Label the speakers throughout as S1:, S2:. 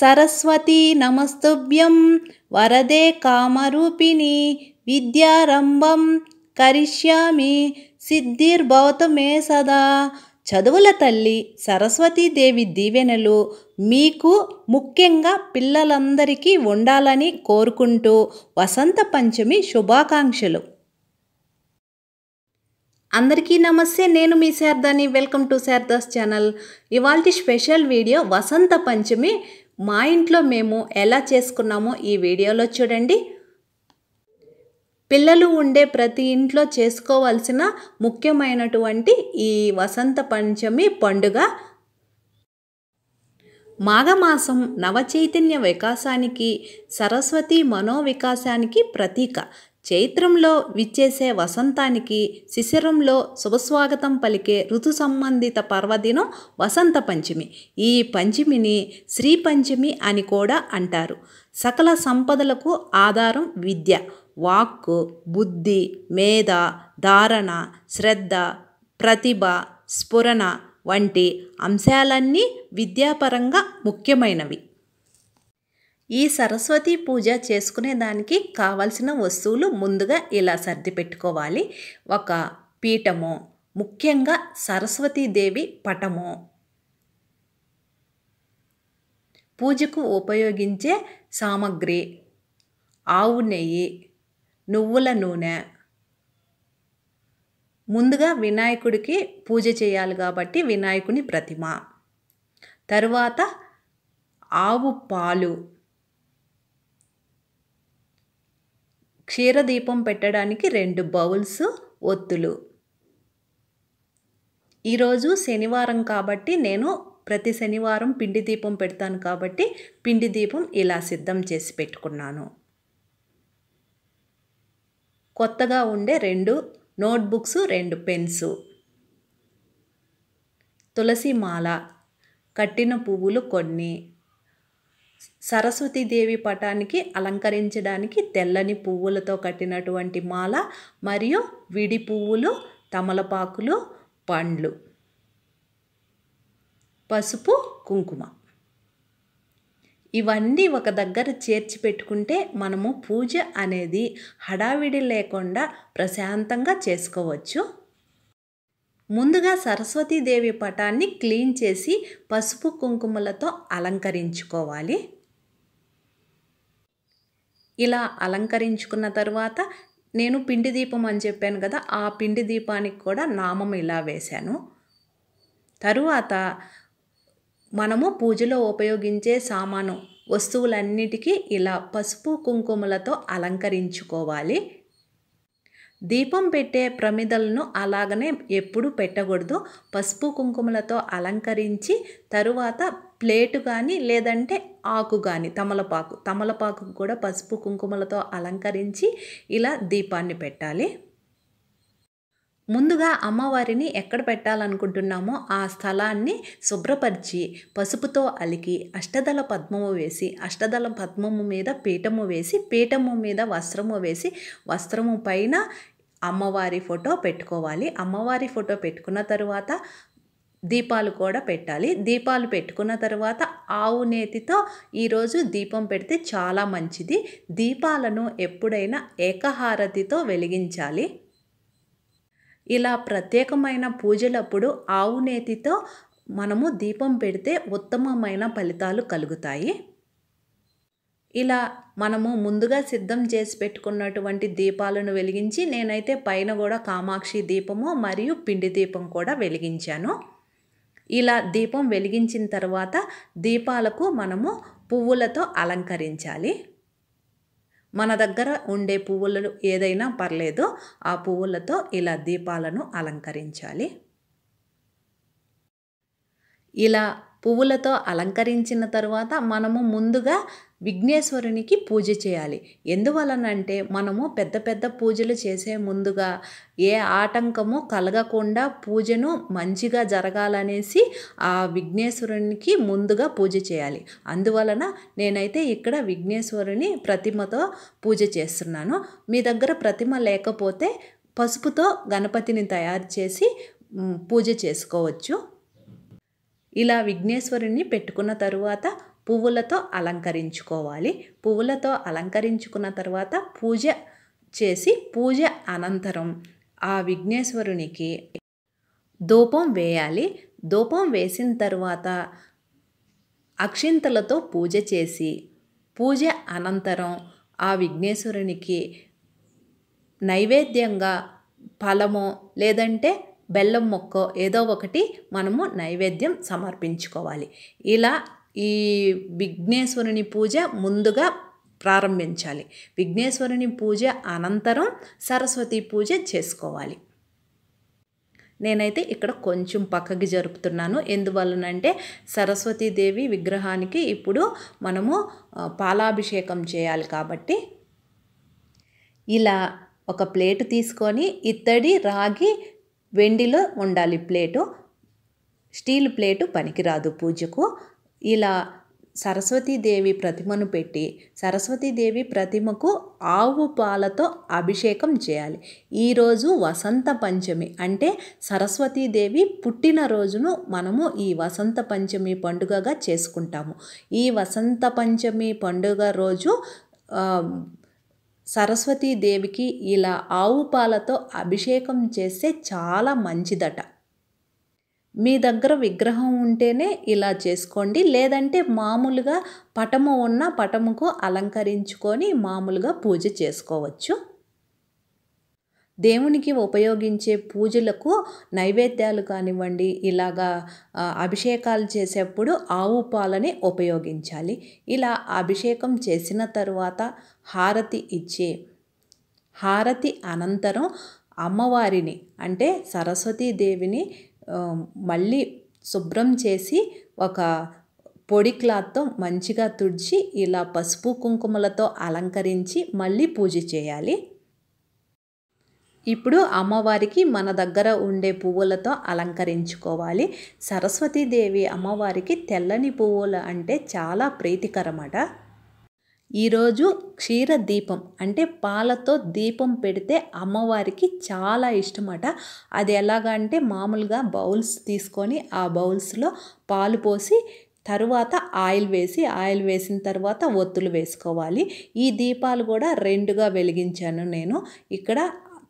S1: సరస్వతీ నమస్తుభ్యం వరదే కామరూపిణి విద్యారంభం కరిష్యామి సిద్ధిర్భవతు మే సదా చదువుల తల్లి సరస్వతీదేవి దీవెనలు మీకు ముఖ్యంగా పిల్లలందరికీ ఉండాలని కోరుకుంటూ వసంత పంచమి శుభాకాంక్షలు అందరికీ నమస్తే నేను మీ శారదాని వెల్కమ్ టు శారదాస్ ఛానల్ ఇవాళ స్పెషల్ వీడియో వసంత పంచమి మా ఇంట్లో మేము ఎలా చేసుకున్నామో ఈ వీడియోలో చూడండి పిల్లలు ఉండే ప్రతి ఇంట్లో చేసుకోవాల్సిన ముఖ్యమైనటువంటి ఈ వసంత పంచమి పండుగ మాఘమాసం నవచైతన్య వికాసానికి సరస్వతి మనోవికాసానికి ప్రతీక చైత్రంలో విచ్చేసే వసంతానికి శిశిరంలో శుభస్వాగతం పలికే ఋతు సంబంధిత పర్వదినం వసంత పంచమి ఈ పంచమిని శ్రీ పంచమి అని కూడా అంటారు సకల సంపదలకు ఆధారం విద్య వాక్కు బుద్ధి మేధ ధారణ శ్రద్ధ ప్రతిభ స్ఫురణ వంటి అంశాలన్నీ విద్యాపరంగా ముఖ్యమైనవి ఈ సరస్వతి పూజ చేసుకునే దానికి కావలసిన వస్తువులు ముందుగా ఇలా సర్ది పెట్టుకోవాలి ఒక పీఠము ముఖ్యంగా సరస్వతీదేవి పటము పూజకు ఉపయోగించే సామాగ్రి ఆవు నెయ్యి నువ్వుల నూనె ముందుగా వినాయకుడికి పూజ చేయాలి కాబట్టి వినాయకుని ప్రతిమ తరువాత ఆవు పాలు క్షీరదీపం పెట్టడానికి రెండు బౌల్స్ ఒత్తులు ఈరోజు శనివారం కాబట్టి నేను ప్రతి శనివారం పిండి దీపం పెడతాను కాబట్టి పిండి దీపం ఇలా సిద్ధం చేసి పెట్టుకున్నాను కొత్తగా ఉండే రెండు నోట్బుక్స్ రెండు పెన్స్ తులసి మాల కట్టిన పువ్వులు కొన్ని సరస్వతీదేవి పటానికి అలంకరించడానికి తెల్లని పువ్వులతో కట్టినటువంటి మాల మరియు విడి పువ్వులు తమలపాకులు పండ్లు పసుపు కుంకుమ ఇవన్నీ ఒక దగ్గర చేర్చి పెట్టుకుంటే మనము పూజ అనేది హడావిడి లేకుండా ప్రశాంతంగా చేసుకోవచ్చు ముందుగా సరస్వతీదేవి పటాన్ని క్లీన్ చేసి పసుపు కుంకుమలతో అలంకరించుకోవాలి ఇలా అలంకరించుకున్న తర్వాత నేను పిండి దీపం అని చెప్పాను కదా ఆ పిండి దీపానికి కూడా నామం ఇలా వేశాను తరువాత మనము పూజలో ఉపయోగించే సామాను వస్తువులన్నిటికీ ఇలా పసుపు కుంకుమలతో అలంకరించుకోవాలి దీపం పెట్టే ప్రమిదలను అలాగనే ఎప్పుడు పెట్టకూడదు పసుపు కుంకుమలతో అలంకరించి తరువాత ప్లేటు కానీ లేదంటే ఆకు కానీ తమలపాకు తమలపాకు కూడా పసుపు కుంకుమలతో అలంకరించి ఇలా దీపాన్ని పెట్టాలి ముందుగా అమ్మవారిని ఎక్కడ పెట్టాలనుకుంటున్నామో ఆ స్థలాన్ని శుభ్రపరిచి పసుపుతో అలికి అష్టదళ పద్మము వేసి అష్టదళ పద్మము మీద పీఠము వేసి పీఠము మీద వస్త్రము వేసి వస్త్రము పైన అమ్మవారి ఫోటో పెట్టుకోవాలి అమ్మవారి ఫోటో పెట్టుకున్న తరువాత దీపాలు కూడా పెట్టాలి దీపాలు పెట్టుకున్న తర్వాత ఆవు నేతితో ఈరోజు దీపం పెడితే చాలా మంచిది దీపాలను ఎప్పుడైనా ఏకహారతితో వెలిగించాలి ఇలా ప్రత్యేకమైన పూజలప్పుడు ఆవు నేతితో మనము దీపం పెడితే ఉత్తమమైన ఫలితాలు కలుగుతాయి ఇలా మనము ముందుగా సిద్ధం చేసి పెట్టుకున్నటువంటి దీపాలను వెలిగించి నేనైతే పైన కూడా కామాక్షి దీపము మరియు పిండి దీపం కూడా వెలిగించాను ఇలా దీపం వెలిగించిన తర్వాత దీపాలకు మనము పువ్వులతో అలంకరించాలి మన దగ్గర ఉండే పువ్వులు ఏదైనా పర్లేదు ఆ పువ్వులతో ఇలా దీపాలను అలంకరించాలి ఇలా పువ్వులతో అలంకరించిన తర్వాత మనము ముందుగా విఘ్నేశ్వరునికి పూజ చేయాలి ఎందువలనంటే మనము పెద్ద పెద్ద పూజలు చేసే ముందుగా ఏ ఆటంకము కలగకుండా పూజను మంచిగా జరగాలనేసి ఆ విఘ్నేశ్వరునికి ముందుగా పూజ చేయాలి అందువలన నేనైతే ఇక్కడ విఘ్నేశ్వరుని ప్రతిమతో పూజ చేస్తున్నాను మీ దగ్గర ప్రతిమ లేకపోతే పసుపుతో గణపతిని తయారు చేసి పూజ చేసుకోవచ్చు ఇలా విఘ్నేశ్వరుని పెట్టుకున్న తరువాత పువ్వులతో అలంకరించుకోవాలి పువ్వులతో అలంకరించుకున్న తర్వాత పూజ చేసి పూజ అనంతరం ఆ విఘ్నేశ్వరునికి ధూపం వేయాలి ధూపం వేసిన తర్వాత అక్షింతలతో పూజ చేసి పూజ అనంతరం ఆ విఘ్నేశ్వరునికి నైవేద్యంగా ఫలమో లేదంటే బెల్లం మొక్క ఏదో ఒకటి మనము నైవేద్యం సమర్పించుకోవాలి ఇలా ఈ విఘ్నేశ్వరుని పూజ ముందుగా ప్రారంభించాలి విఘ్నేశ్వరుని పూజ అనంతరం సరస్వతి పూజ చేసుకోవాలి నేనైతే ఇక్కడ కొంచెం పక్కకి జరుపుతున్నాను ఎందువలనంటే సరస్వతీదేవి విగ్రహానికి ఇప్పుడు మనము పాలాభిషేకం చేయాలి కాబట్టి ఇలా ఒక ప్లేటు తీసుకొని ఇత్తడి రాగి వెండిలో ఉండాలి ప్లేటు స్టీల్ ప్లేటు పనికిరాదు పూజకు ఇలా సరస్వతీదేవి ప్రతిమను పెట్టి సరస్వతీదేవి ప్రతిమకు ఆవు పాలతో అభిషేకం చేయాలి ఈరోజు వసంత పంచమి అంటే సరస్వతీదేవి పుట్టినరోజును మనము ఈ వసంత పంచమి పండుగగా చేసుకుంటాము ఈ వసంత పంచమి పండుగ రోజు సరస్వతీదేవికి ఇలా ఆవు పాలతో అభిషేకం చేస్తే చాలా మంచిదట మీ దగ్గర విగ్రహం ఉంటేనే ఇలా చేసుకోండి లేదంటే మామూలుగా పటము ఉన్న పటముకు అలంకరించుకొని మామూలుగా పూజ చేసుకోవచ్చు దేవునికి ఉపయోగించే పూజలకు నైవేద్యాలు కానివ్వండి ఇలాగా అభిషేకాలు చేసేప్పుడు ఆవు పాలని ఉపయోగించాలి ఇలా అభిషేకం చేసిన తరువాత హారతి ఇచ్చే హారతి అనంతరం అమ్మవారిని అంటే సరస్వతీదేవిని మళ్ళీ శుభ్రం చేసి ఒక పొడి క్లాత్తో మంచిగా తుడిచి ఇలా పసుపు కుంకుమలతో అలంకరించి మళ్ళీ పూజ చేయాలి ఇప్పుడు అమ్మవారికి మన దగ్గర ఉండే పువ్వులతో అలంకరించుకోవాలి సరస్వతీదేవి అమ్మవారికి తెల్లని పువ్వులు అంటే చాలా ప్రీతికరమట ఈరోజు క్షీర దీపం అంటే పాలతో దీపం పెడితే అమ్మవారికి చాలా ఇష్టమట అది ఎలాగంటే మామూలుగా బౌల్స్ తీసుకొని ఆ బౌల్స్లో పాలు పోసి తరువాత ఆయిల్ వేసి ఆయిల్ వేసిన తర్వాత ఒత్తులు వేసుకోవాలి ఈ దీపాలు కూడా రెండుగా వెలిగించాను నేను ఇక్కడ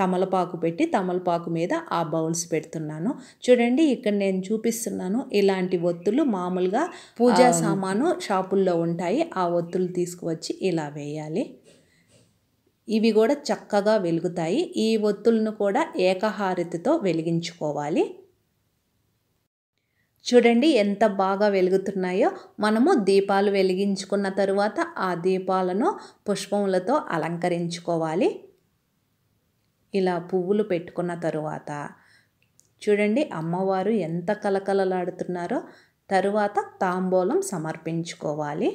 S1: తమలపాకు పెట్టి తమలపాకు మీద ఆ బౌల్స్ పెడుతున్నాను చూడండి ఇక్కడ నేను చూపిస్తున్నాను ఇలాంటి ఒత్తులు మామూలుగా పూజా సామాను షాపుల్లో ఉంటాయి ఆ ఒత్తులు తీసుకువచ్చి ఇలా వేయాలి ఇవి కూడా చక్కగా వెలుగుతాయి ఈ ఒత్తులను కూడా ఏకహారతితో వెలిగించుకోవాలి చూడండి ఎంత బాగా వెలుగుతున్నాయో మనము దీపాలు వెలిగించుకున్న తరువాత ఆ దీపాలను పుష్పములతో అలంకరించుకోవాలి ఇలా పువ్వులు పెట్టుకున్న తరువాత చూడండి అమ్మవారు ఎంత కలకలలాడుతున్నారో తరువాత తాంబూలం సమర్పించుకోవాలి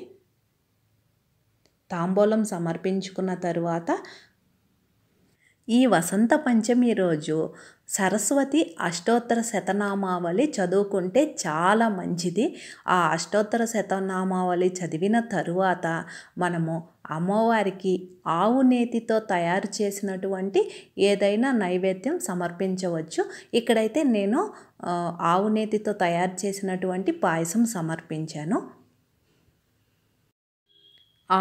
S1: తాంబూలం సమర్పించుకున్న తరువాత ఈ వసంత పంచమి రోజు సరస్వతి అష్టోత్తర శతనామావళి చదువుకుంటే చాలా మంచిది ఆ అష్టోత్తర శతనామావళి చదివిన తరువాత మనము అమ్మవారికి ఆవు నేతితో తయారు చేసినటువంటి ఏదైనా నైవేద్యం సమర్పించవచ్చు ఇక్కడైతే నేను ఆవు నేతితో తయారు చేసినటువంటి పాయసం సమర్పించాను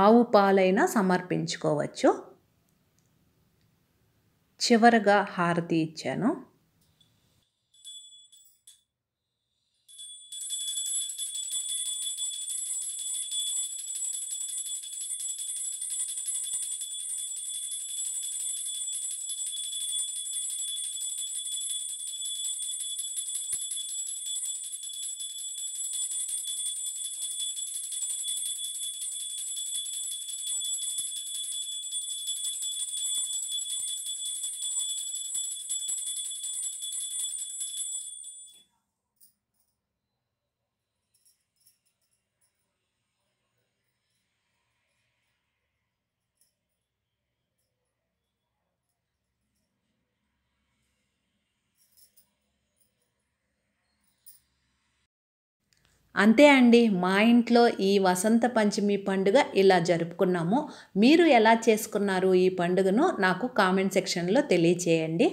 S1: ఆవు పాలైనా సమర్పించుకోవచ్చు చివరగా హారతి ఇచ్చాను అంతే అండి మా ఇంట్లో ఈ వసంత పంచమి పండుగ ఇలా జరుపుకున్నాము మీరు ఎలా చేసుకున్నారు ఈ పండుగను నాకు కామెంట్ సెక్షన్లో తెలియచేయండి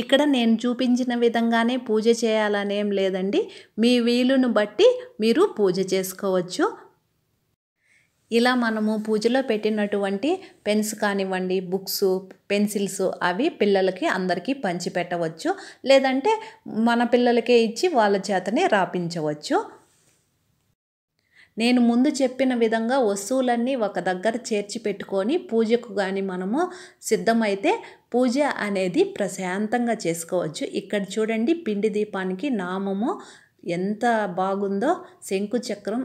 S1: ఇక్కడ నేను చూపించిన విధంగానే పూజ చేయాలనేం లేదండి మీ వీలును బట్టి మీరు పూజ చేసుకోవచ్చు ఇలా మనము పూజలో పెట్టినటువంటి పెన్స్ కానివ్వండి బుక్స్ పెన్సిల్స్ అవి పిల్లలకి అందరికీ పంచిపెట్టవచ్చు లేదంటే మన పిల్లలకే ఇచ్చి వాళ్ళ చేతనే రాపించవచ్చు నేను ముందు చెప్పిన విధంగా వస్తువులన్నీ ఒక దగ్గర చేర్చి పెట్టుకొని పూజకు కానీ మనము సిద్ధమైతే పూజ అనేది ప్రశాంతంగా చేసుకోవచ్చు ఇక్కడ చూడండి పిండి దీపానికి నామము ఎంత బాగుందో శంకు చక్రం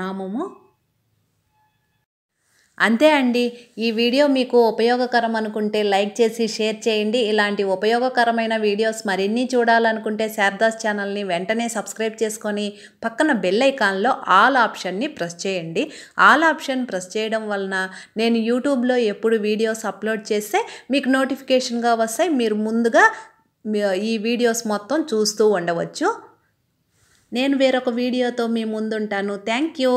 S1: నామము అంతే అండి ఈ వీడియో మీకు ఉపయోగకరం అనుకుంటే లైక్ చేసి షేర్ చేయండి ఇలాంటి ఉపయోగకరమైన వీడియోస్ మరిన్ని చూడాలనుకుంటే శారదాస్ ఛానల్ని వెంటనే సబ్స్క్రైబ్ చేసుకొని పక్కన బెల్ ఐకాన్లో ఆల్ ఆప్షన్ని ప్రెస్ చేయండి ఆల్ ఆప్షన్ ప్రెస్ చేయడం వలన నేను యూట్యూబ్లో ఎప్పుడు వీడియోస్ అప్లోడ్ చేస్తే మీకు నోటిఫికేషన్గా వస్తాయి మీరు ముందుగా ఈ వీడియోస్ మొత్తం చూస్తూ ఉండవచ్చు నేను వేరొక వీడియోతో మీ ముందుంటాను థ్యాంక్ యూ